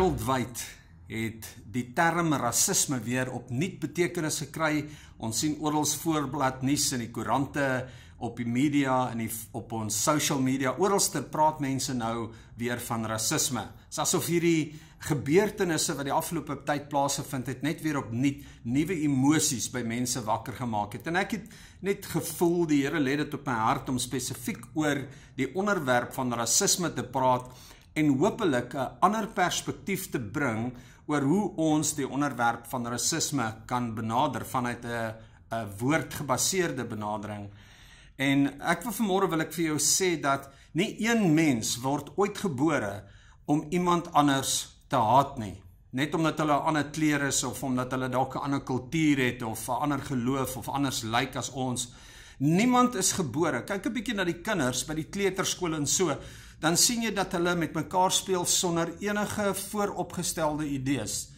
wêreldwyd het die term rasisme weer opnuut betekenis gekry. Ons sien oral se voorblad nuus in die koerante, op die media en op ons social media. Oralste praat mense nou weer van rasisme. Dit is asof hierdie gebeurtenisse wat die afgelope tyd plaasgevind het net weer opnuut nuwe emosies by mense wakker gemaak het. En ek het net gevoel die Here lê dit op my hart om spesifiek oor die onderwerp van rasisme te praat en hopelik 'n ander perspektief te bring oor hoe ons die onderwerp van rasisme kan benader vanuit 'n 'n woordgebaseerde benadering. En ek wil vanmôre wil ek vir jou sê dat nie een mens word ooit gebore om iemand anders te haat nie, net omdat hulle 'n ander kleur is of omdat hulle dalk 'n ander kultuur het of 'n ander geloof of anders lyk like as ons. Niemand is gebore. Kyk 'n bietjie na die kinders by die kleuterskole en so dan sien jy dat hulle met mekaar speel sonder enige vooropgestelde idees.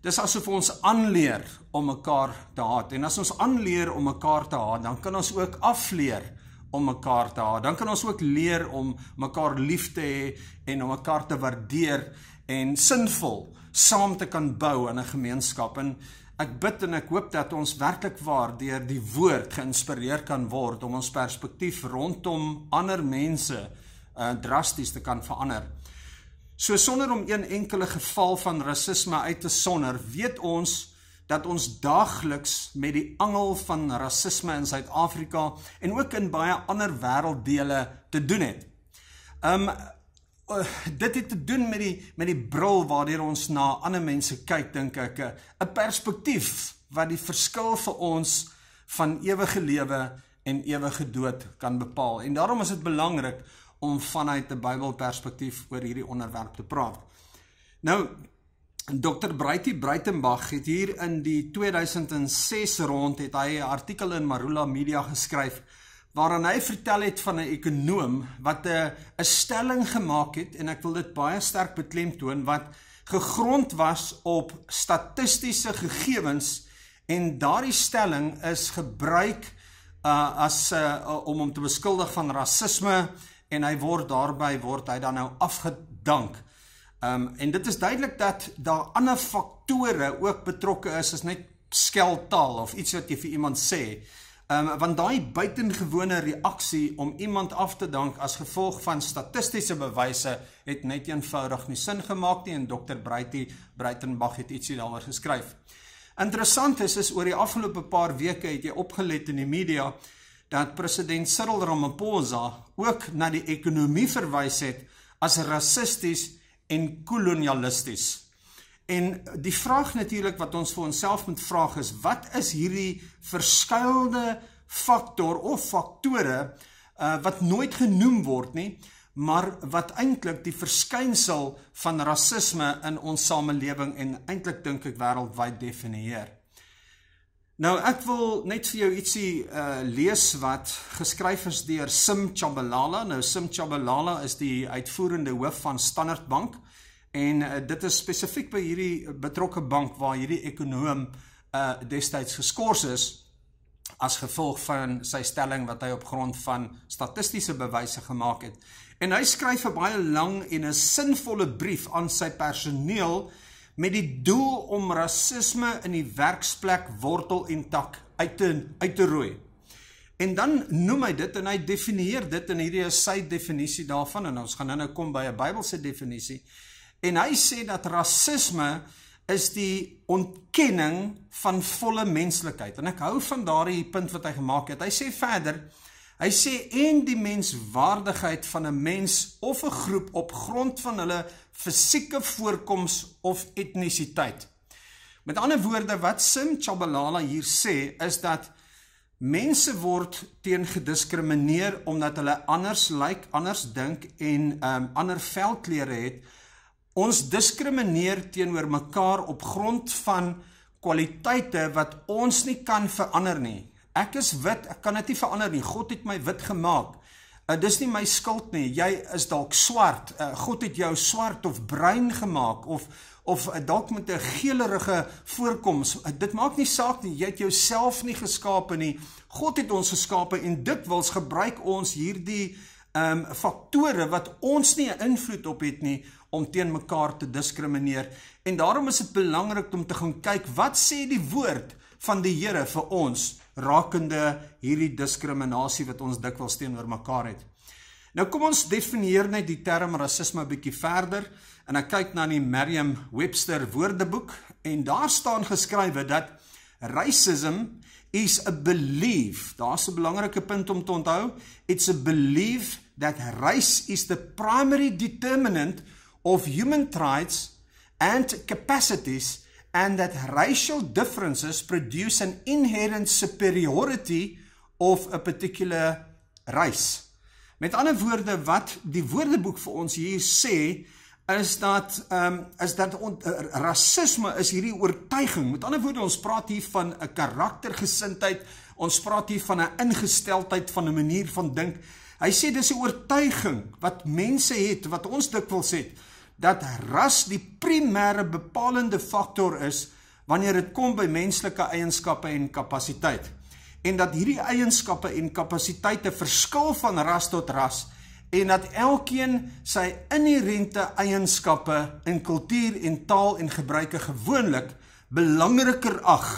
Dis asof ons aanleer om mekaar te haat. En as ons aanleer om mekaar te haat, dan kan ons ook afleer om mekaar te haat. Dan kan ons ook leer om mekaar lief te hê en om mekaar te waardeer en sinvol saam te kan bou in 'n gemeenskap. En ek bid en ek hoop dat ons werklik waar deur die woord geïnspireer kan word om ons perspektief rondom ander mense te uh, drasties te kan verander. So sonder om een enkele geval van rasisme uit te sonder, weet ons dat ons daagliks met die angel van rasisme in Suid-Afrika en ook in baie ander wêrelddele te doen het. Um dit het te doen met die met die bril waardeur ons na ander mense kyk, dink ek, eh, 'n perspektief wat die verskil vir ons van ewige lewe en ewige dood kan bepaal. En daarom is dit belangrik om vanuit 'n Bybelperspektief oor hierdie onderwerp te praat. Nou Dr. Breitie Breitenberg het hier in die 2006 rond het hy 'n artikel in Marula Media geskryf waarin hy vertel het van 'n ekonom wat 'n 'n stelling gemaak het en ek wil dit baie sterk beklemtoon wat gegrond was op statistiese gegevens en daardie stelling is gebruik uh, as 'n uh, om um, om um, te beskuldig van rasisme uh, en hy word daarby word hy dan nou afgedank. Ehm um, en dit is duidelik dat daar ander faktore ook betrokke is as net skeltaal of iets wat jy vir iemand sê. Ehm um, want daai buitengewone reaksie om iemand af te dank as gevolg van statistiese bewyse het net eenvoudig nie sin gemaak nie en dokter Breitie Breitenberg het ietsie daaroor geskryf. Interessant is is oor die afgelope paar weke het jy opgelet in die media dat president Cyril Ramaphosa ook na die ekonomie verwys het as rassisties en kolonialisties. En die vraag natuurlik wat ons vir onsself moet vra is wat is hierdie verskuilde faktor of faktore uh, wat nooit genoem word nie, maar wat eintlik die verskynsel van rasisme in ons samelewing en eintlik dink ek wêreldwyd definieer. Nou ek wil net vir jou ietsie uh lees wat geskryf is deur Sim Chabalala. Nou Sim Chabalala is die uitvoerende hoof van Standard Bank en uh, dit is spesifiek by hierdie betrokke bank waar hierdie ekonom uh destyds geskort is as gevolg van sy stelling wat hy op grond van statistiese bewyse gemaak het. En hy skryf 'n baie lang en 'n sinvolle brief aan sy personeel met die doel om rasisme in die werksplek wortel en tak uit te uit te roei. En dan noem hy dit en hy definieer dit in hierdie sy definisie daarvan en ons gaan nou nou kom by 'n Bybelse definisie. En hy sê dat rasisme is die ontkenning van volle menslikheid. En ek hou van daardie punt wat hy gemaak het. Hy sê verder Hy sê en die menswaardigheid van 'n mens of 'n groep op grond van hulle fisieke voorkoms of etnisiteit. Met ander woorde wat Sim Chabalala hier sê is dat mense word teen gediskrimineer omdat hulle anders lyk, like, anders dink en um, ander velklere het. Ons diskrimineer teenoor mekaar op grond van kwaliteite wat ons nie kan verander nie. Ek is wit, ek kan dit nie verander nie. God het my wit gemaak. Uh, dis nie my skuld nie. Jy is dalk swart. Uh, God het jou swart of bruin gemaak of of uh, dalk met 'n geelerige voorkoms. Uh, dit maak nie saak nie. Jy het jouself nie geskape nie. God het ons geskape en dit wils gebruik ons hierdie ehm um, faktore wat ons nie 'n invloed op het nie om teen mekaar te diskrimineer. En daarom is dit belangrik om te gaan kyk wat sê die woord van die Here vir ons rakende hierdie diskriminasie wat ons dikwels teenoor mekaar het. Nou kom ons definieer net die term rasisme bietjie verder en ek kyk na die Merriam-Webster Woordeboek en daar staan geskrywe dat racism is a belief. Daar's 'n belangrike punt om te onthou. It's a belief that race is the primary determinant of human rights and capacities and that racial differences produce an inherent superiority of a particular race. Met ander woorde wat die woordeboek vir ons hier sê is dat ehm um, is dat eh, rasisme is hierdie oortuiging. Met ander woorde ons praat hier van 'n karaktergesindheid. Ons praat hier van 'n ingesteldheid van 'n manier van dink. Hy sê dis 'n oortuiging wat mense het wat ons dikwels het dat ras die primêre bepalende faktor is wanneer dit kom by menslike eienskappe en kapasiteit en dat hierdie eienskappe en kapasiteite verskil van ras tot ras en dat elkeen sy inherente eienskappe in kultuur en taal en gebruike gewoonlik belangriker ag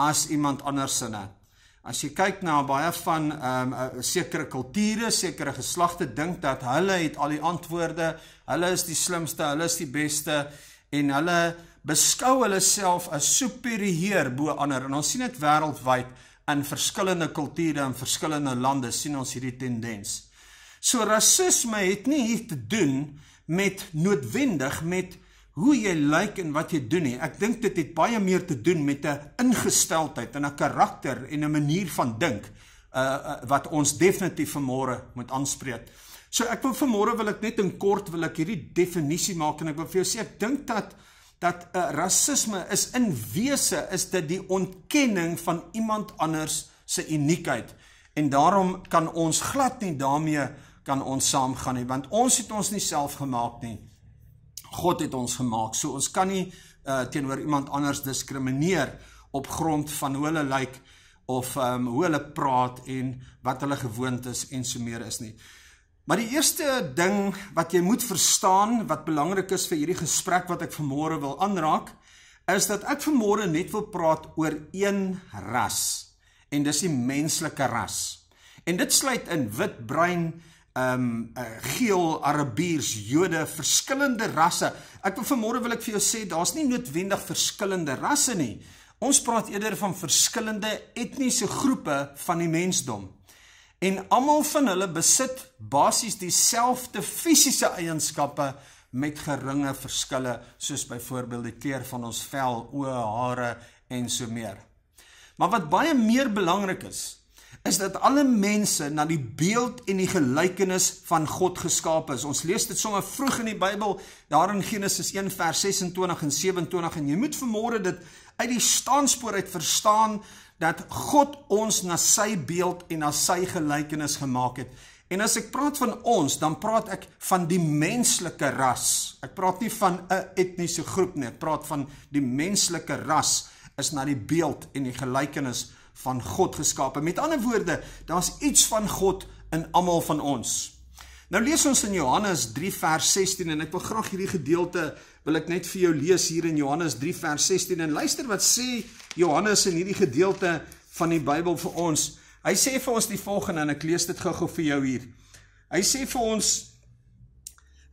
as iemand anders se. As jy kyk na baie van ehm um, sekere kulture, sekere geslagte dink dat hulle het al die antwoorde, hulle is die slimste, hulle is die beste en hulle beskou hulle self as superieur bo ander. En ons sien dit wêreldwyd in verskillende kulture en verskillende lande sien ons hierdie tendens. So rasisme het nie hier te doen met noodwendig met hoe jy lyk like en wat jy doen nie. Ek dink dit het baie meer te doen met 'n ingesteldheid en 'n karakter en 'n manier van dink uh, uh wat ons definitief vanmôre moet aanspreek. So ek wil vanmôre wil ek net in kort wil ek hierdie definisie maak en ek wil vir jou sê ek dink dat dat 'n uh, rasisme is in wese is dit die ontkenning van iemand anders se uniekheid en daarom kan ons glad nie daarmee kan ons saamgaan nie want ons het ons nie self gemaak nie. God het ons gemaak. So ons kan nie uh, teenoor iemand anders diskrimineer op grond van hoe hulle lyk like, of um, hoe hulle praat en wat hulle gewoontes en so meer is nie. Maar die eerste ding wat jy moet verstaan wat belangrik is vir hierdie gesprek wat ek vanmôre wil aanraak, is dat ek vanmôre net wil praat oor een ras en dis die menslike ras. En dit sluit in wit, bruin, ehm um, uh, geel Arabiers, Jode, verskillende rasse. Ek wil vanmôre wil ek vir jou sê daar's nie noodwendig verskillende rasse nie. Ons praat eerder van verskillende etniese groepe van die mensdom. En almal van hulle besit basies dieselfde fisiese eienskappe met geringe verskille soos byvoorbeeld die kleur van ons vel, oë, hare en so meer. Maar wat baie meer belangrik is, is dat alle mense na die beeld en die gelykenis van God geskaap is. Ons lees dit sommer vroeg in die Bybel, daar in Genesis 1 vers 26 en 27 en jy moet vermoure dit uit die staanspoor uit verstaan dat God ons na sy beeld en na sy gelykenis gemaak het. En as ek praat van ons, dan praat ek van die menslike ras. Ek praat nie van 'n etnise groep nie, ek praat van die menslike ras is na die beeld en die gelykenis van God geskape. Met ander woorde, daar's iets van God in almal van ons. Nou lees ons in Johannes 3 vers 16 en ek wil graag hierdie gedeelte wil ek net vir jou lees hier in Johannes 3 vers 16 en luister wat sê Johannes in hierdie gedeelte van die Bybel vir ons. Hy sê vir ons die volgende en ek lees dit gou-gou vir jou hier. Hy sê vir ons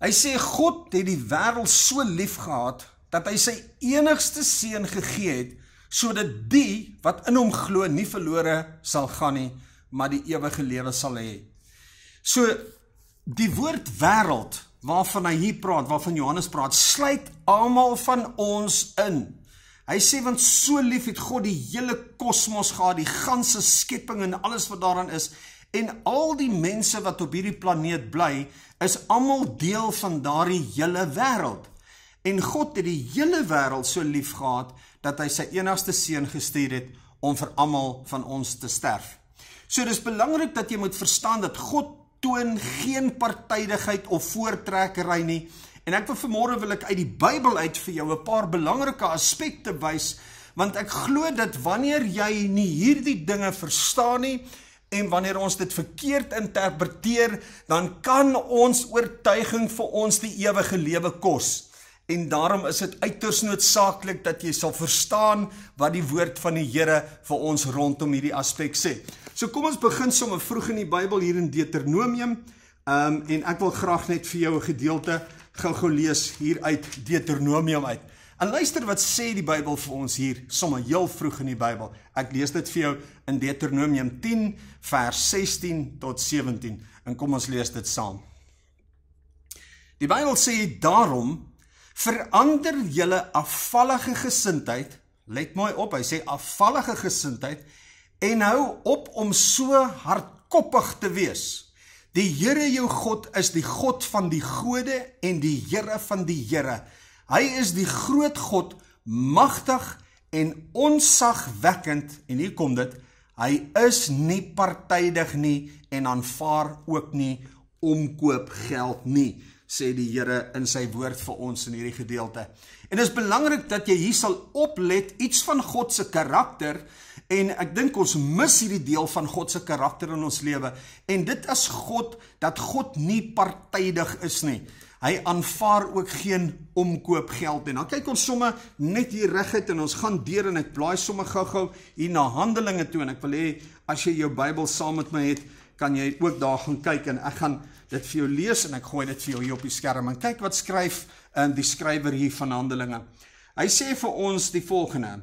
Hy sê God het die wêreld so lief gehad dat hy sy enigste seun gegee het sodat die wat in hom glo nie verlore sal gaan nie, maar die ewige lewe sal hê. So die woord wêreld waarvan hy hier praat, waarvan Johannes praat, sluit almal van ons in. Hy sê want so lief het God die hele kosmos gehad, die ganse skepping en alles wat daarin is en al die mense wat op hierdie planeet bly, is almal deel van daardie hele wêreld. En God het die hele wêreld so liefgehad dat hy sy enigste seun gestuur het om vir almal van ons te sterf. So dis belangrik dat jy moet verstaan dat God toon geen partydigheid of voortrekkery nie. En ek wil vanmôre wil ek uit die Bybel uit vir jou 'n paar belangrike aspekte wys want ek glo dat wanneer jy nie hierdie dinge verstaan nie en wanneer ons dit verkeerd interpreteer, dan kan ons oortuiging vir ons die ewige lewe kos en daarom is dit uiters noodsaaklik dat jy sal verstaan wat die woord van die Here vir ons rondom hierdie aspek sê. So kom ons begin sommer vroeg in die Bybel hier in Deuteronomium. Ehm um, en ek wil graag net vir jou 'n gedeelte gou-gou lees hier uit Deuteronomium uit. En luister wat sê die Bybel vir ons hier sommer heel vroeg in die Bybel. Ek lees dit vir jou in Deuteronomium 10 vers 16 tot 17. En kom ons lees dit saam. Die Bybel sê daarom verander julle afvallige gesindheid let mooi op hy sê afvallige gesindheid en hou op om so hardkoppig te wees die Here jou God is die God van die gode en die Here van die Here hy is die groot God magtig en onsagwekkend en hier kom dit hy is nie partydig nie en aanvaar ook nie omkoop geld nie sê die Here in sy woord vir ons in hierdie gedeelte. En dit is belangrik dat jy hier sal oplet iets van God se karakter en ek dink ons mis hierdie deel van God se karakter in ons lewe en dit is God dat God nie partydig is nie. Hy aanvaar ook geen omkoopgeld en nou dan kyk ons somme net hier reguit en ons gaan deur en ek blaai somme gou-gou hier na Handelinge toe en ek wil hê as jy jou Bybel saam met my het kan jy ook daar gaan kyk en ek gaan dit vir jou lees en ek gooi dit vir jou hier op die skerm en kyk wat skryf in eh, die skrywer hier van Handelinge. Hy sê vir ons die volgende.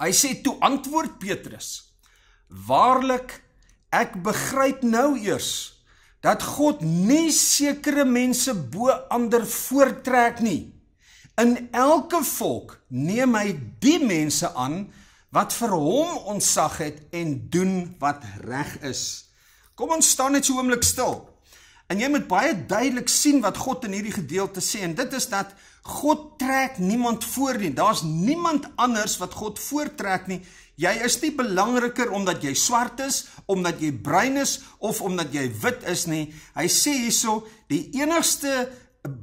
Hy sê toe antwoord Petrus: Waarlik ek begryp nou eers dat God nie sekere mense bo ander voortrek nie. In elke volk neem hy die mense aan wat vir hom ontsag het en doen wat reg is. Kom ons staan net so oomblik stil. En jy moet baie duidelik sien wat God in hierdie gedeelte sê en dit is dat God trek niemand voor nie. Daar's niemand anders wat God voortrek nie. Jy is nie belangriker omdat jy swart is, omdat jy bruin is of omdat jy wit is nie. Hy sê hierso die enigste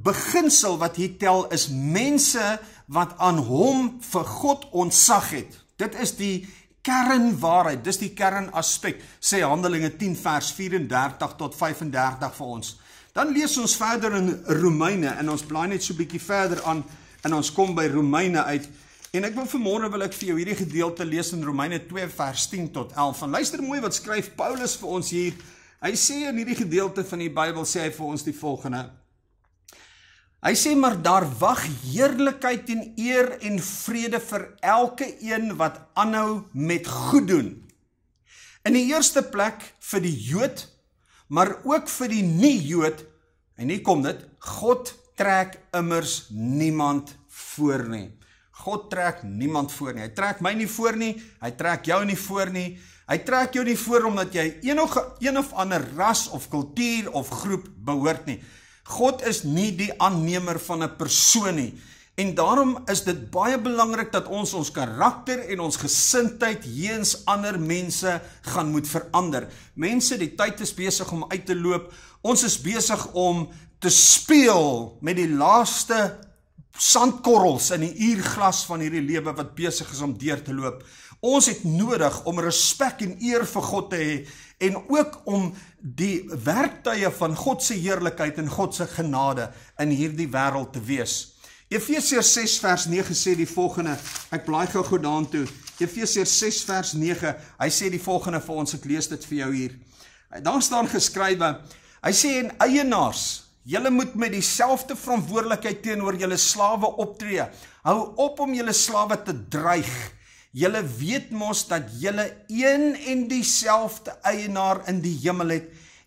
beginsel wat hier tel is mense wat aan hom vir God ontsag het. Dit is die kernwaarheid, dis die kernaspek, sê Handelinge 10 vers 34 tot 35 vir ons. Dan lees ons verder in Romeine en ons blaai net so 'n bietjie verder aan en ons kom by Romeine uit. En ek wil vanmôre wil ek vir jou hierdie gedeelte lees in Romeine 2 vers 10 tot 11. En luister mooi wat skryf Paulus vir ons hier. Hy sê in hierdie gedeelte van die Bybel sê hy vir ons die volgende: Hy sê maar daar wag heerlikheid en eer en vrede vir elke een wat aanhou met goed doen. In die eerste plek vir die Jood, maar ook vir die nie-Jood. En hier kom dit, God trek immers niemand voor nie. God trek niemand voor nie. Hy trek my nie voor nie, hy trek jou nie voor nie. Hy trek jou nie voor omdat jy enige een of ander ras of kultuur of groep behoort nie. God is nie die aannemer van 'n persoon nie. En daarom is dit baie belangrik dat ons ons karakter en ons gesindheid heens ander mense gaan moet verander. Mense, die tyd is besig om uit te loop. Ons is besig om te speel met die laaste sandkorrels in die uurglas van hierdie lewe wat besig is om deur te loop. Ons het nodig om respek en eer vir God te hê en ook om die werktuie van God se heerlikheid en God se genade in hierdie wêreld te wees. Efesiërs 6 vers 9 sê die volgende. Ek blaai gou gou daartoe. Efesiërs 6 vers 9. Hy sê die volgende vir ons. Ek lees dit vir jou hier. Daar staan geskrywe. Hy sê en eienaars, julle moet met dieselfde verantwoordelikheid teenoor julle slawe optree. Hou op om julle slawe te dreig Julle weet mos dat julle een en dieselfde eienaar in die hemel het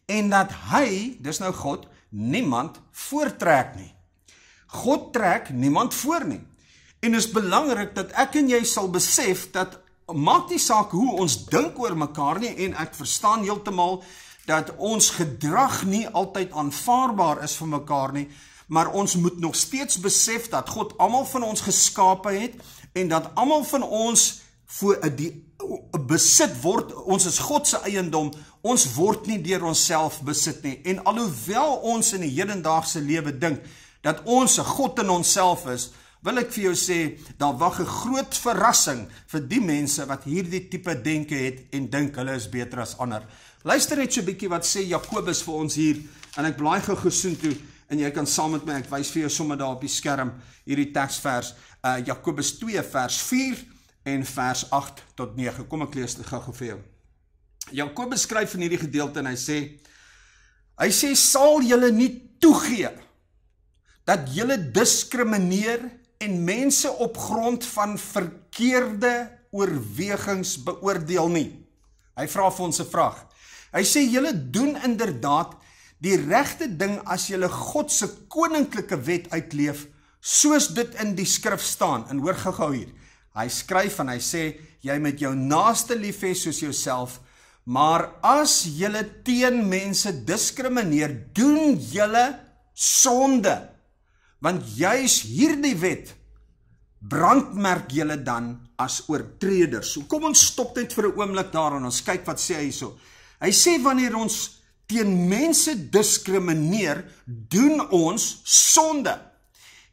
en dat hy, dis nou God, niemand voortrek nie. God trek niemand voor nie. En is belangrik dat ek en jy sal besef dat maak nie saak hoe ons dink oor mekaar nie en ek verstaan heeltemal dat ons gedrag nie altyd aanvaarbaar is vir mekaar nie, maar ons moet nog steeds besef dat God almal van ons geskape het en dat almal van ons voor 'n eh, eh, besit word ons is God se eiendom ons word nie deur onsself besit nie en alhoewel ons in die hedendaagse lewe dink dat ons 'n god in onsself is wil ek vir jou sê daar wag 'n groot verrassing vir die mense wat hierdie tipe denke het en dink hulle is beter as ander luister net so 'n bietjie wat sê Jakobus vir ons hier en ek blaai gou gesoen toe en jy kan saam met my ek wys vir jou sommer daar op die skerm hierdie teksvers uh Jakobus 2 vers 4 en vers 8 tot 9. Kom ek lees dit gou-gou vir jou. Jakobus skryf in hierdie gedeelte en hy sê hy sê sal julle nie toegee dat julle diskrimineer en mense op grond van verkeerde oorwegings beoordeel nie. Hy vra vir ons 'n vraag. Hy sê julle doen inderdaad die regte ding as jy God se koninklike wet uitleef soos dit in die skrif staan en hoor gou-gou hier hy skryf en hy sê jy met jou naaste lief hê soos jouself maar as jy teen mense diskrimineer doen jy sonde want juis hierdie wet brandmerk julle dan as oortreders. So kom ons stop net vir 'n oomblik daar en ons kyk wat sê hy so. Hy sê wanneer ons teen mense diskrimineer, doen ons sonde.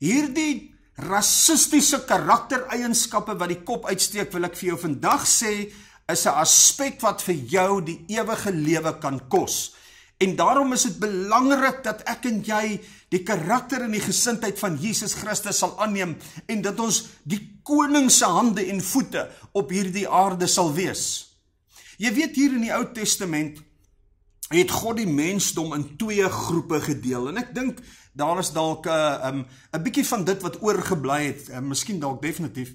Hierdie rassistiese karaktereienskappe wat die kop uitsteek, wil ek vir jou vandag sê, is 'n aspek wat vir jou die ewige lewe kan kos. En daarom is dit belangrik dat ek en jy die karakter en die gesindheid van Jesus Christus sal aanneem en dat ons die koning se hande en voete op hierdie aarde sal wees. Jy weet hier in die Ou Testament het God die mensdom in twee groepe gedeel en ek dink daar is dalk 'n 'n 'n bietjie van dit wat oorgebly het, uh, miskien dalk definitief.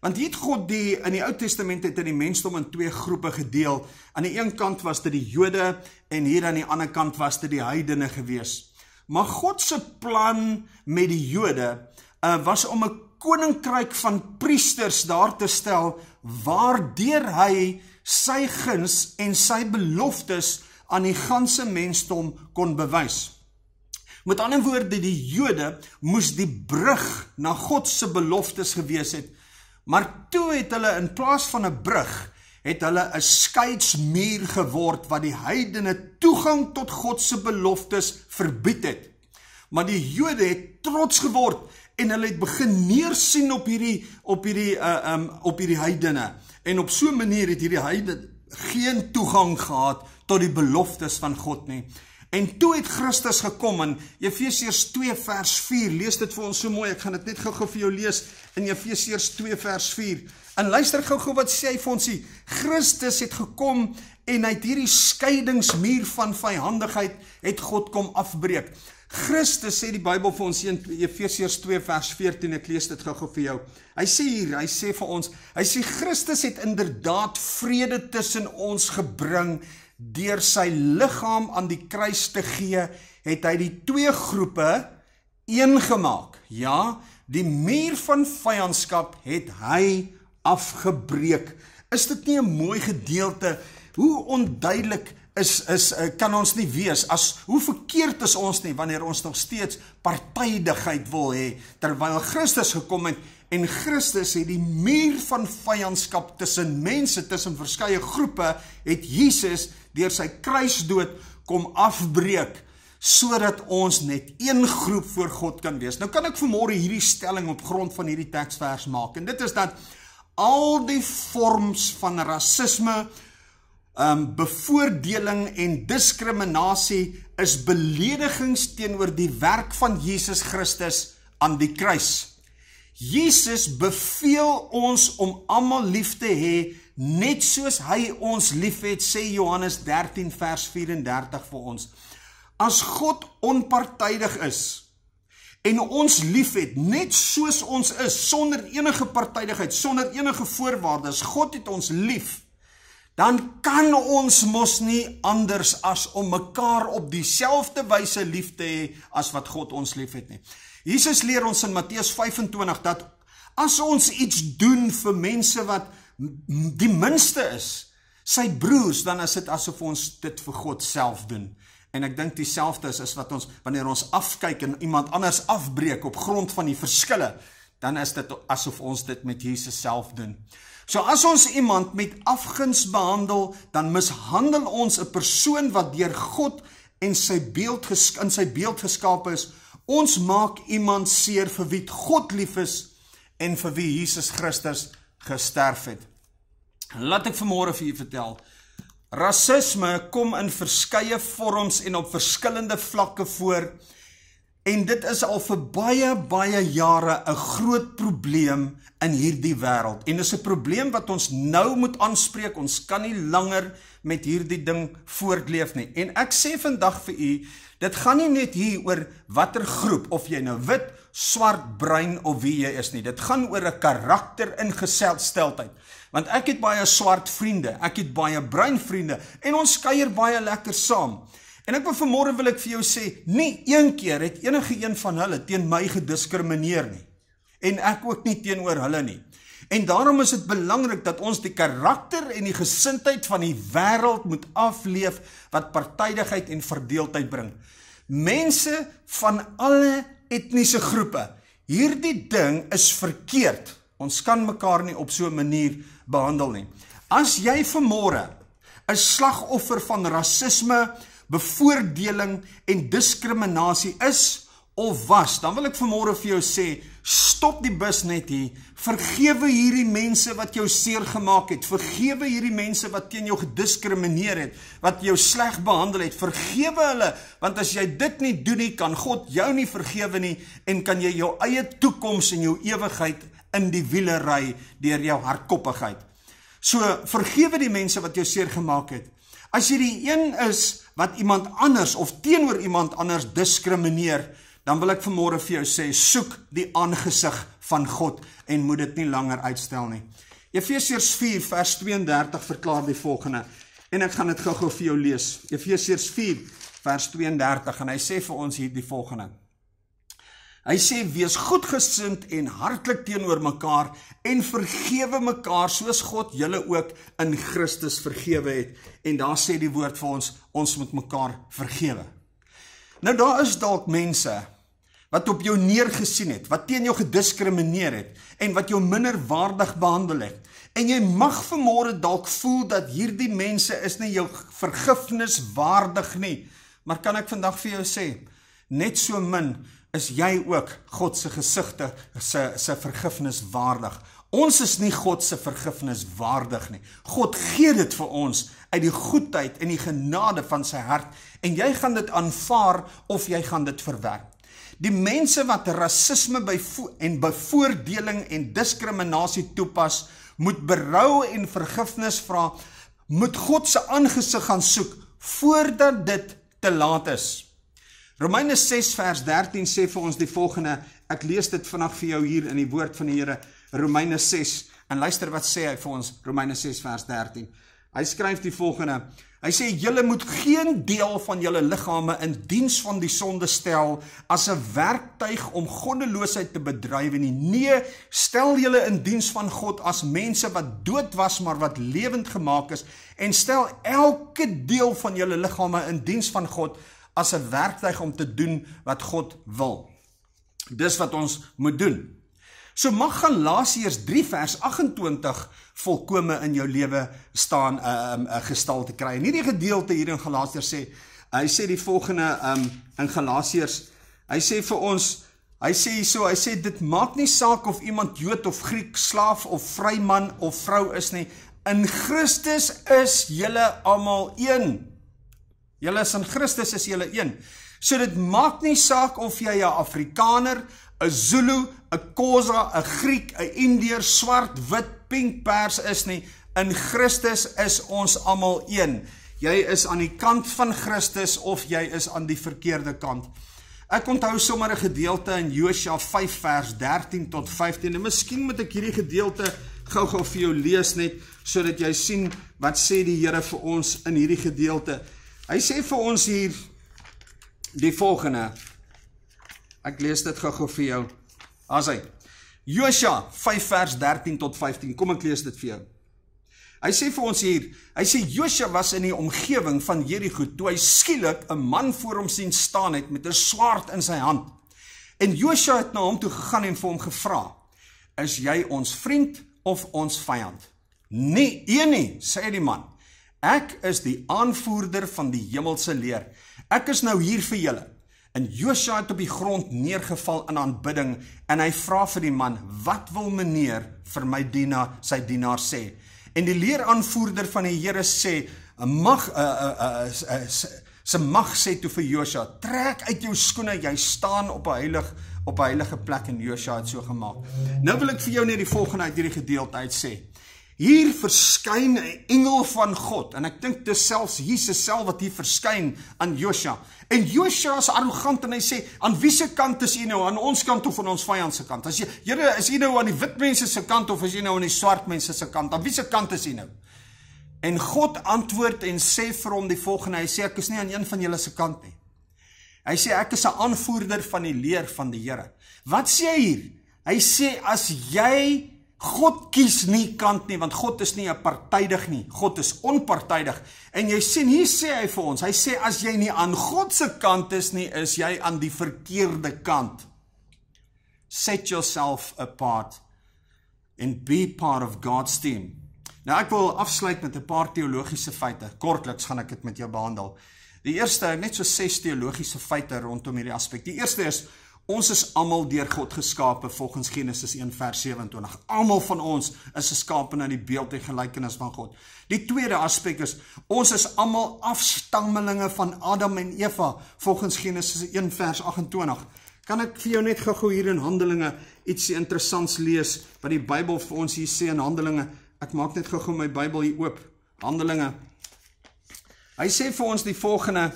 Want hier het God die in die Ou Testament het hy die mensdom in twee groepe gedeel. Aan die een kant was dit die Jode en hier aan die ander kant was dit die heidene gewees. Maar God se plan met die Jode uh, was om 'n koninkryk van priesters daar te stel waardeur hy sy guns en sy beloftes aan die ganse mensdom kon bewys. Met ander woorde, die Jode moes die brug na God se beloftes gewees het, maar toe het hulle in plaas van 'n brug het hulle 'n skeidsmuur geword wat die heidene toegang tot God se beloftes verbied het. Maar die Jode het trots geword en hulle het begin neersien op hierdie op hierdie uh um op hierdie heidene en op so 'n manier het hierdie heidene geen toegang gehad tot die beloftes van God nie. En toe het Christus gekom in Efesiërs 2 vers 4. Lees dit vir ons so mooi. Ek gaan dit net gou-gou vir jou lees in Efesiërs 2 vers 4. En luister gou-gou wat sê hy vir ons hier. Christus het gekom en hy het hierdie skeidingsmuur van vyandigheid het God kom afbreek. Christus sê die Bybel vir ons in Efesiërs 2 vers 14, ek lees dit gou-gou vir jou. Hy sê hier, hy sê vir ons, hy sê Christus het inderdaad vrede tussen in ons gebring deur sy liggaam aan die kruis te gee, het hy die twee groepe een gemaak. Ja, die muur van vyandskap het hy afgebreek. Is dit nie 'n mooi gedeelte hoe onduidelik is is eh, kan ons nie wees as hoe verkeerd is ons nie wanneer ons nog steeds partydigheid wil hê terwyl Christus gekom het en Christus het die muur van vyandskap tussen mense tussen verskeie groepe het Jesus deur sy kruisdood kom afbreek sodat ons net een groep voor God kan wees. Nou kan ek vanmôre hierdie stelling op grond van hierdie teksvers maak en dit is dat al die vorms van rasisme, um, bevoordeling en diskriminasie is beledigings teenoor die werk van Jesus Christus aan die kruis. Jesus beveel ons om almal lief te hê net soos hy ons liefhet sê Johannes 13 vers 34 vir ons. As God onpartydig is en ons liefhet net soos ons is sonder enige partydigheid, sonder enige voorwaardes, God het ons lief dan kan ons mos nie anders as om mekaar op dieselfde wyse lief te hê as wat God ons liefhet nie. Jesus leer ons in Matteus 25 dat as ons iets doen vir mense wat die minste is, sy broers, dan is dit asof ons dit vir God self doen. En ek dink dieselfde is is wat ons wanneer ons afkyk en iemand anders afbreek op grond van die verskille, dan is dit asof ons dit met Jesus self doen. So as ons iemand met afguns behandel, dan mishandel ons 'n persoon wat deur God en sy beeld in sy beeld geskaap is. Ons maak iemand seer vir wie God lief is en vir wie Jesus Christus gesterf het. Laat ek vanmôre vir u vertel. Rassisme kom in verskeie vorms en op verskillende vlakke voor. En dit is al vir baie baie jare 'n groot probleem in hierdie wêreld. En dis 'n probleem wat ons nou moet aanspreek. Ons kan nie langer met hierdie ding voortleef nie. En ek sê vandag vir u, dit gaan nie net hier oor watter groep of jy nou wit, swart, bruin of wie jy is nie. Dit gaan oor 'n karakter in geselsstelheid. Want ek het baie swart vriende, ek het baie bruin vriende en ons kuier baie lekker saam. En ek wil vanmôre wil ek vir jou sê, nie een keer het enige een van hulle teen my gediskrimineer nie. En ek ook nie teenoor hulle nie. En daarom is dit belangrik dat ons die karakter en die gesindheid van die wêreld moet afleef wat partydigheid en verdeeldheid bring. Mense van alle etnise groepe, hierdie ding is verkeerd. Ons kan mekaar nie op so 'n manier behandel nie. As jy vermoere 'n slagoffer van rasisme, bevoordeling en diskriminasie is of was, dan wil ek vanmôre vir jou sê, stop die bus net hier. Vergewe hierdie mense wat jou seer gemaak het. Vergewe hierdie mense wat teen jou gediskrimineer het, wat jou sleg behandel het. Vergewe hulle, want as jy dit nie doen nie, kan God jou nie vergewe nie en kan jy jou eie toekoms en jou ewigheid in die wiele ry deur jou hardkoppigheid. So, vergewe die mense wat jou seer gemaak het. As jy die een is wat iemand anders of teenoor iemand anders diskrimineer, dan wil ek vanmôre vir jou sê, soek die aangesig van God en moed dit nie langer uitstel nie. Efesiërs 4 vers 32 verklaar die volgende en ek gaan dit gou-gou vir jou lees. Efesiërs 4 vers 32 en hy sê vir ons hier die volgende. Hy sê wees goedgesind en hartlik teenoor mekaar en vergewe mekaar soos God julle ook in Christus vergewe het. En daar sê die woord vir ons, ons moet mekaar vergewe. Nou daar is dalk mense wat op jou neergesien het, wat teen jou gediskrimineer het en wat jou minderwaardig behandel het. En jy mag vermoure dalk voel dat hierdie mense is nie jou vergifnis waardig nie. Maar kan ek vandag vir jou sê, net so min is jy ook God se gesigte se se vergifnis waardig. Ons is nie God se vergifnis waardig nie. God gee dit vir ons uit die goedheid en die genade van sy hart en jy gaan dit aanvaar of jy gaan dit verwerp. Die mense wat rasisme en bevoordeling en diskriminasie toepas, moet berou en vergifnis vra, moet God se aangesig gaan soek voordat dit te laat is. Romeine 6 vers 13 sê vir ons die volgende. Ek lees dit vanaand vir jou hier in die woord van die Here. Romeine 6 en luister wat sê hy vir ons Romeine 6 vers 13. Hy skryf die volgende. Hy sê julle moet geen deel van julle liggame in diens van die sonde stel as 'n werktuig om goddeloosheid te bedryf nie. Nee, stel julle in diens van God as mense wat dood was maar wat lewend gemaak is en stel elke deel van julle liggame in diens van God as 'n werktuig om te doen wat God wil. Dis wat ons moet doen. So mag Galasiërs 3 vers 28 volkome in jou lewe staan 'n uh, 'n uh, gestalte kry. In hierdie gedeelte hier in Galasiërs sê hy sê die volgende um, in Galasiërs hy sê vir ons hy sê hierso hy sê dit maak nie saak of iemand Jood of Griek, slaaf of vryman of vrou is nie. In Christus is julle almal een. Julle is in Christus is julle een. So dit maak nie saak of jy 'n Afrikaner, 'n Zulu, 'n Khoisa, 'n Griek, 'n Indeer, swart, wit, pink, pers is nie. In Christus is ons almal een. Jy is aan die kant van Christus of jy is aan die verkeerde kant. Ek onthou sommer 'n gedeelte in Josua 5 vers 13 tot 15. En miskien moet ek hierdie gedeelte gou-gou vir jou lees net sodat jy sien wat sê die Here vir ons in hierdie gedeelte. Hy sê vir ons hier die volgende. Ek lees dit gou-gou vir jou. As hy Josua 5 vers 13 tot 15. Kom ek lees dit vir jou. Hy sê vir ons hier, hy sê Josua was in die omgewing van Jeriko toe hy skielik 'n man voor hom sien staan het met 'n swaard in sy hand. En Josua het na hom toe gegaan en vir hom gevra: "Is jy ons vriend of ons vyand?" "Nee, een nie," sê die man. Ek is die aanvoerder van die hemelse leer. Ek is nou hier vir julle. En Josua het op die grond neergeval in aanbidding en hy vra vir die man: "Wat wil meneer vir my dienaar, sy dienaar sê?" En die leeraanvoerder van die Here sê: "Mag 'n uh, eh, 'n uh, eh, 'n uh, uh, uh, eh, se mag sê toe vir Josua: "Trek uit jou skoene, jy staan op 'n heilig op 'n heilige plek en Josua het so gemaak." Nou wil ek vir jou net die volgende uit hierdie gedeelte uit sê. Hier verskyn 'n engel van God en ek dink dis selfs Jesus self wat hier verskyn aan Josua. En Josua is arrogant en hy sê: "Aan wiese kant is u nou? Aan ons kant of aan ons vyand se kant? As jy Here, is u nou aan die wit mense se kant of is u nou aan die swart mense se kant? Aan wiese kant is u nou?" En God antwoord en sê vir hom die volgende: Hy sê: "Ek is nie aan een van julle se kant nie." Hy sê: "Ek is 'n aanvoerder van die leer van die Here." Wat sê hy hier? Hy sê: "As jy God kies nie kant nie want God is nie 'n partydig nie. God is onpartydig. En jy sien hier sê hy vir ons, hy sê as jy nie aan God se kant is nie, is jy aan die verkeerde kant. Set yourself apart and be part of God's team. Nou ek wil afsluit met 'n paar teologiese feite. Kortliks gaan ek dit met jou behandel. Die eerste, net so ses teologiese feite rondom hierdie aspek. Die eerste is Ons is almal deur God geskape volgens Genesis 1:27. Almal van ons is geskape na die beeld en gelykenis van God. Die tweede aspek is ons is almal afstammelinge van Adam en Eva volgens Genesis 1:28. Kan ek vir jou net gou hier in Handelinge ietsie interessants lees wat die Bybel vir ons hier sê in Handelinge? Ek maak net gou my Bybel hier oop. Handelinge. Hy sê vir ons die volgende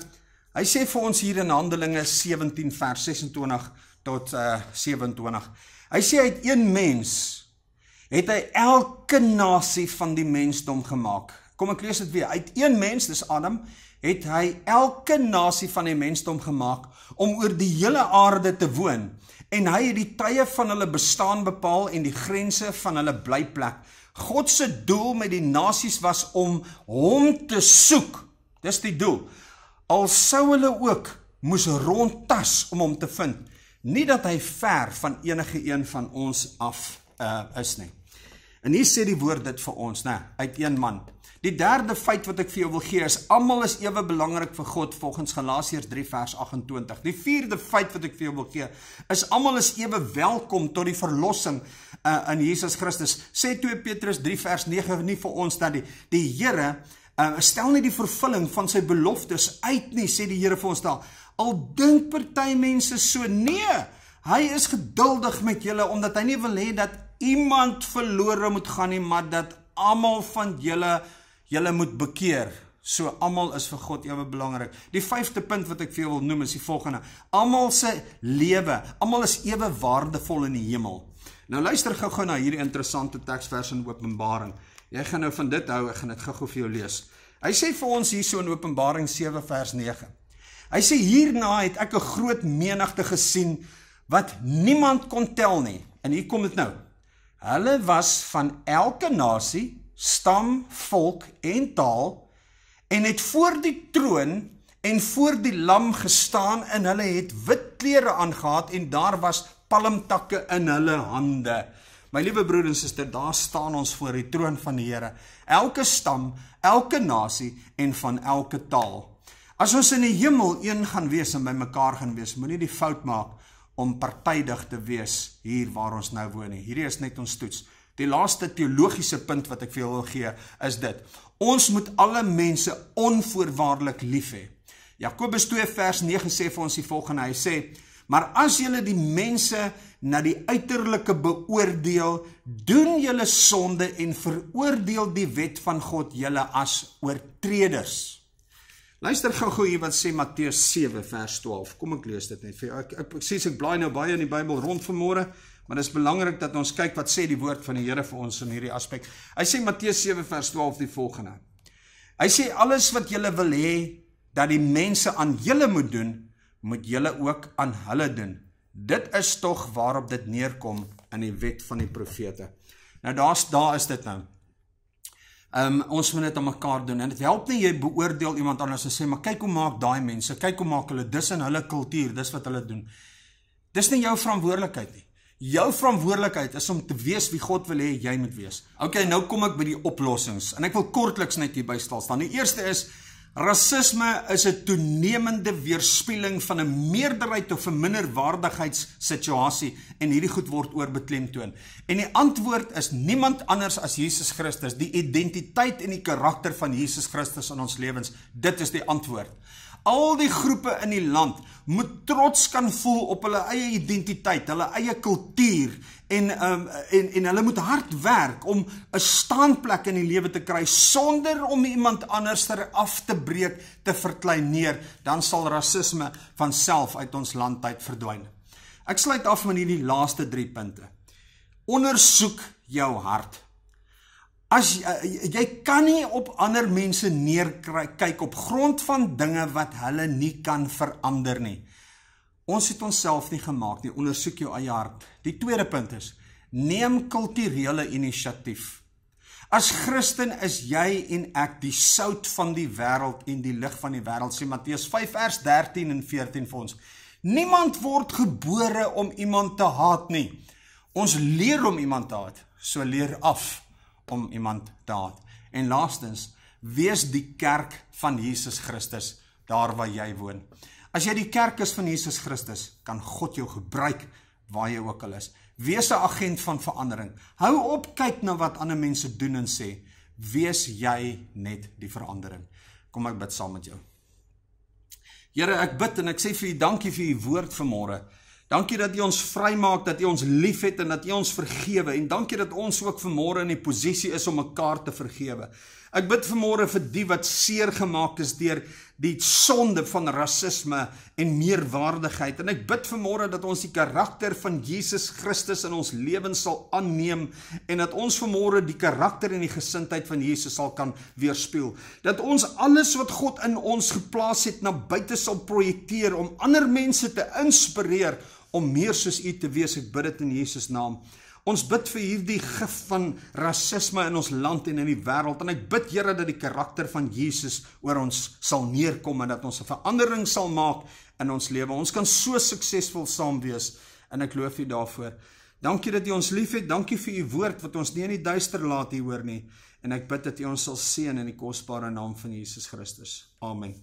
Hy sê vir ons hier in Handelinge 17 vers 26 tot uh, eh, 27. Hy sê uit een mens het hy elke nasie van die mensdom gemaak. Kom ek lees dit weer. Uit een mens, dis Adam, het hy elke nasie van die mensdom gemaak om oor die hele aarde te woon en hy het die tye van hulle bestaan bepaal en die grense van hulle blyplek. God se doel met die nasies was om hom te soek. Dis die doel al sou hulle ook moes rondtas om hom te vind nie dat hy ver van enige een van ons af uh, is nie en hier sê die woord dit vir ons nê uit een man die derde feit wat ek vir jou wil gee is almal is ewe belangrik vir God volgens Galasiërs 3 vers 28 die vierde feit wat ek vir jou wil gee is almal is ewe welkom tot die verlossing uh, in Jesus Christus sê 2 Petrus 3 vers 9 nie vir ons dat die die Here Uh, stel net die vervulling van sy beloftes uit nie, sê die Here vir ons daar. Al dink party mense so, nee, hy is geduldig met julle omdat hy nie wil hê dat iemand verlore moet gaan nie, maar dat almal van julle julle moet bekeer. So almal is vir God ewe belangrik. Die vyfde punt wat ek vir jou wil noem is die volgende: Almal se lewe, almal is ewe waardevol in die hemel. Nou luister gou-gou na hierdie interessante teksvers in Openbaring. Uh Jy gaan nou van dit hou, ek gaan dit gou-gou vir jou lees. Hy sê vir ons hierso in Openbaring 7 vers 9. Hy sê hierna het ek 'n groot menigte gesien wat niemand kon tel nie. En hier kom dit nou. Hulle was van elke nasie, stam, volk en taal en het voor die troon en voor die lam gestaan en hulle het wit klere aangetree en daar was palmtakke in hulle hande. My liewe broeders en susters, daar staan ons voor die troon van die Here. Elke stam, elke nasie en van elke taal. As ons in die hemel een gaan wees en bymekaar gaan wees, moenie die fout maak om partydig te wees hier waar ons nou woon nie. Hierdie is net ons toets. Die laaste teologiese punt wat ek vir julle wil gee is dit. Ons moet alle mense onvoorwaardelik lief hê. Jakobus 2 vers 9 sê vir ons die volgende. Hy sê: Maar as julle die mense na die uiterlike beoordeel, doen julle sonde en veroordeel die wet van God julle as oortreders. Luister gou-gou hier wat sê Matteus 7 vers 12. Kom ek lees dit net vir jou. Ek ek, ek sê ek bly nou baie in die Bybel rond vanmôre, maar dit is belangrik dat ons kyk wat sê die woord van die Here vir ons in hierdie aspek. Hy sê Matteus 7 vers 12 die volgende. Hy sê alles wat julle wil hê dat die mense aan julle moet doen, moet julle ook aan hulle doen. Dit is tog waarop dit neerkom in die wet van die profete. Nou daar's daar is dit nou. Ehm um, ons moet dit aan mekaar doen en dit help nie jy beoordeel iemand anders en sê maar kyk hoe maak daai mense, kyk hoe maak hulle dis in hulle kultuur, dis wat hulle doen. Dis nie jou verantwoordelikheid nie. Jou verantwoordelikheid is om te weet wie God wil hê jy moet wees. Okay, nou kom ek by die oplossings en ek wil kortliks net hierby stil staan. Die eerste is Rasisme is 'n toenemende weerspieëling van 'n meerderheid of 'n minderwaardigheidssituasie en hierdie goed word oorbeklemtoon. En die antwoord is niemand anders as Jesus Christus, die identiteit en die karakter van Jesus Christus in ons lewens. Dit is die antwoord. Al die groepe in die land moet trots kan voel op hulle eie identiteit, hulle eie kultuur en um, en en hulle moet hard werk om 'n standplek in die lewe te kry sonder om iemand anderster af te breek, te verkleineer, dan sal rasisme van self uit ons land uit verdwyn. Ek sluit af met hierdie laaste 3 punte. Ondersoek jou hart. As uh, jy kan nie op ander mense neerkry kyk op grond van dinge wat hulle nie kan verander nie. Ons het onsself nie gemaak nie. Ondersoek jou eie hart. Die tweede punt is: neem kulturele inisiatief. As Christen is jy en ek die sout van die wêreld en die lig van die wêreld sê Matteus 5 vers 13 en 14 vir ons. Niemand word gebore om iemand te haat nie. Ons leer om iemand te haat, so leer af om iemand te haat. En laastens, wees die kerk van Jesus Christus daar waar jy woon. As jy die kerk is van Jesus Christus, kan God jou gebruik waar jy ook al is. Wees 'n agent van verandering. Hou op kyk na wat ander mense doen en sê. Wees jy net die verandering. Kom ek bid saam met jou. Here, ek bid en ek sê vir U dankie vir U woord vanmôre. Dankie dat U ons vrymaak, dat U ons liefhet en dat U ons vergewe en dankie dat ons ook vanmôre in die posisie is om mekaar te vergewe. Ek bid vanmôre vir die wat seer gemaak is deur die sonde van rasisme en meerwaardigheid en ek bid vanmôre dat ons die karakter van Jesus Christus in ons lewens sal aanneem en dat ons vanmôre die karakter en die gesindheid van Jesus sal kan weerspieël dat ons alles wat God in ons geplaas het na buite sal projekteer om ander mense te inspireer om meer soos U te wees ek bid dit in Jesus naam Ons bid vir hierdie gif van rasisme in ons land en in die wêreld en ek bid Here dat die karakter van Jesus oor ons sal neerkom en dat ons 'n verandering sal maak in ons lewe. Ons kan so suksesvol saam wees en ek loof U daarvoor. Dankie dat U ons liefhet. Dankie vir U woord wat ons nie in die duister laat hier hoor nie en ek bid dat U ons sal seën in die kosbare naam van Jesus Christus. Amen.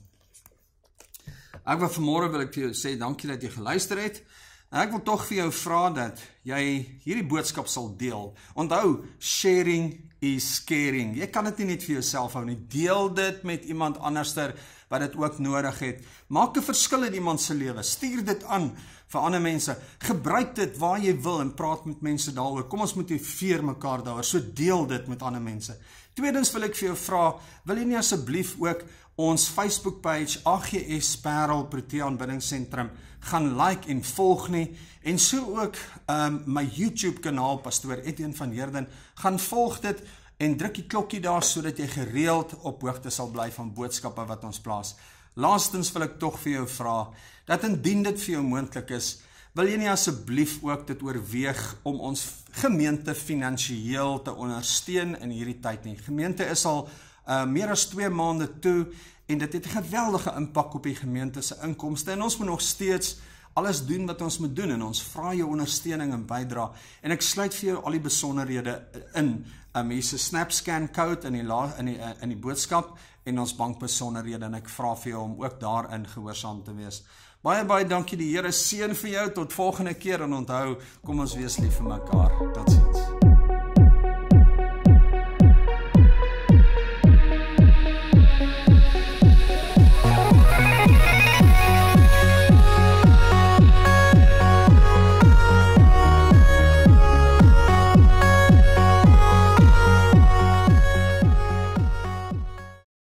Ek wil vanmôre wil ek vir jou sê dankie dat jy geluister het. En ek wil tog vir jou vra dat jy hierdie boodskap sal deel. Onthou, sharing is caring. Jy kan dit nie net vir jouself hou nie. Deel dit met iemand anderster wat dit ook nodig het. Maak 'n verskil in iemand se lewe. Stuur dit aan vir ander mense. Gebruik dit waar jy wil en praat met mense daaroor. Kom ons motiveer mekaar daaroor. So deel dit met ander mense. Tweedens wil ek vir jou vra, wil jy nie asseblief ook ons Facebook page AGS Parel Protea Aanbiddingsentrum gaan like en volg nie en so ook um, my YouTube kanaal Pastoor Etienne van Heerden gaan volg dit en druk die klokkie daar sodat jy gereeld op hoogte sal bly van boodskappe wat ons plaas. Laastens wil ek tog vir jou vra dat indien dit vir jou moontlik is, wil jy nie asseblief ook dit oorweeg om ons gemeente finansiëel te ondersteun in hierdie tyd nie. Gemeente is al Uh, meer as 2 maande toe en dit het 'n geweldige impak op die gemeente se inkomste en ons moet nog steeds alles doen wat ons moet doen en ons vra jou ondersteuning en bydra en ek sluit vir jou al die besonderhede in um, hier's 'n snapscan code in die la, in die uh, in die boodskap en ons bank besonderhede en ek vra vir jou om ook daarin gehoorsaam te wees baie baie dankie die Here seën vir jou tot volgende keer en onthou kom ons wees lief vir mekaar totsiens